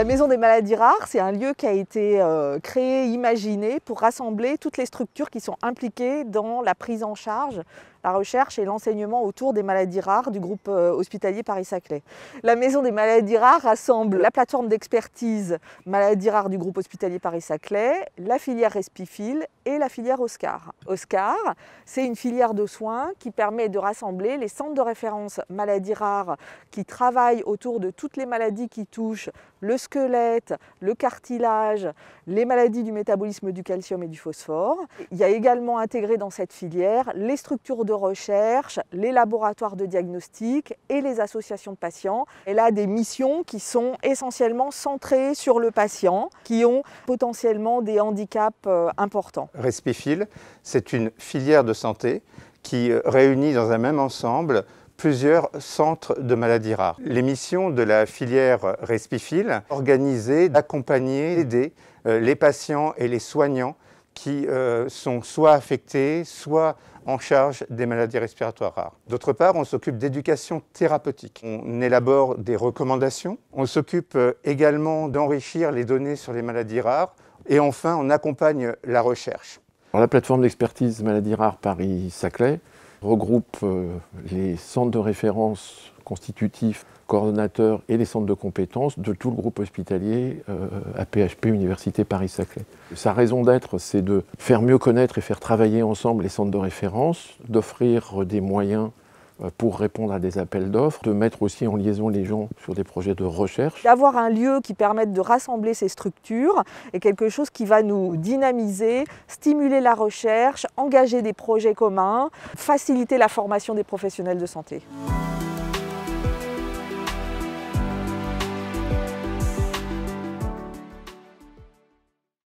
La Maison des maladies rares, c'est un lieu qui a été euh, créé, imaginé pour rassembler toutes les structures qui sont impliquées dans la prise en charge la recherche et l'enseignement autour des maladies rares du groupe euh, hospitalier Paris-Saclay. La Maison des maladies rares rassemble la plateforme d'expertise maladies rares du groupe hospitalier Paris-Saclay, la filière Respifil et la filière Oscar. Oscar, c'est une filière de soins qui permet de rassembler les centres de référence maladies rares qui travaillent autour de toutes les maladies qui touchent le squelette, le cartilage, les maladies du métabolisme du calcium et du phosphore. Il y a également intégré dans cette filière les structures de recherche, les laboratoires de diagnostic et les associations de patients. Elle a des missions qui sont essentiellement centrées sur le patient, qui ont potentiellement des handicaps euh, importants. Respifil, c'est une filière de santé qui euh, réunit dans un même ensemble plusieurs centres de maladies rares. Les missions de la filière Respifil, organiser, d'accompagner, aider euh, les patients et les soignants qui euh, sont soit affectés, soit en charge des maladies respiratoires rares. D'autre part, on s'occupe d'éducation thérapeutique. On élabore des recommandations. On s'occupe euh, également d'enrichir les données sur les maladies rares. Et enfin, on accompagne la recherche. Alors, la plateforme d'expertise maladies rares Paris-Saclay, regroupe euh, les centres de référence constitutifs, coordonnateurs et les centres de compétences de tout le groupe hospitalier à euh, PHP, Université Paris-Saclay. Sa raison d'être, c'est de faire mieux connaître et faire travailler ensemble les centres de référence, d'offrir des moyens euh, pour répondre à des appels d'offres, de mettre aussi en liaison les gens sur des projets de recherche. D'avoir un lieu qui permette de rassembler ces structures est quelque chose qui va nous dynamiser, stimuler la recherche, engager des projets communs, faciliter la formation des professionnels de santé.